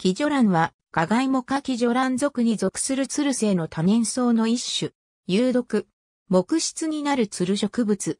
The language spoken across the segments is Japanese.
キジョランは、カガイモカキジョラン属に属するツル性の多年草の一種、有毒、木質になるツル植物。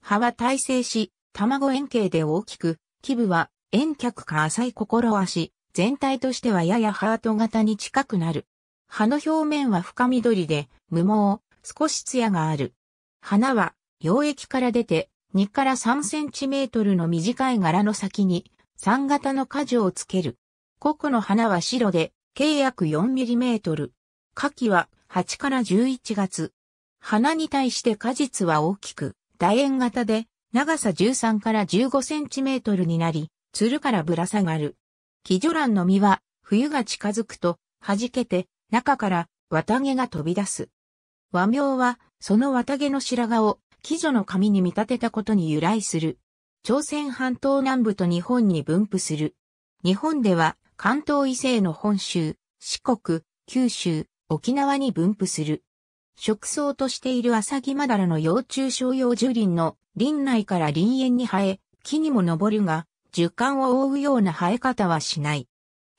葉は耐性し、卵円形で大きく、基部は円脚か浅い心足、全体としてはややハート型に近くなる。葉の表面は深緑で、無毛、少し艶がある。花は、溶液から出て、2から3センチメートルの短い柄の先に、3型の果樹をつける。ココの花は白で、計約4トル。花期は8から11月。花に対して果実は大きく、楕円型で、長さ13から15センチメートルになり、つるからぶら下がる。キジョランの実は、冬が近づくと、弾けて、中から、綿毛が飛び出す。和名は、その綿毛の白髪を、キジョの髪に見立てたことに由来する。朝鮮半島南部と日本に分布する。日本では、関東以西の本州、四国、九州、沖縄に分布する。食草としているアサギマダラの幼虫商用樹林の林内から林園に生え、木にも登るが、樹幹を覆うような生え方はしない。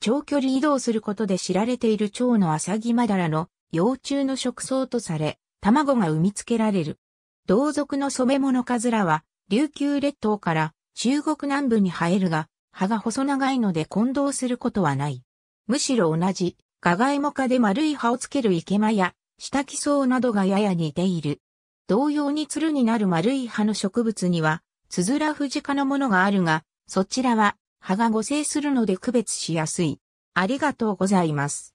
長距離移動することで知られている蝶のアサギマダラの幼虫の食草とされ、卵が産みつけられる。同族の染め物カズラは、琉球列島から中国南部に生えるが、葉が細長いので混同することはない。むしろ同じ、ガガエモ科で丸い葉をつけるイケマや、下木層などがやや似ている。同様に鶴になる丸い葉の植物には、つづら藤科のものがあるが、そちらは葉が互生するので区別しやすい。ありがとうございます。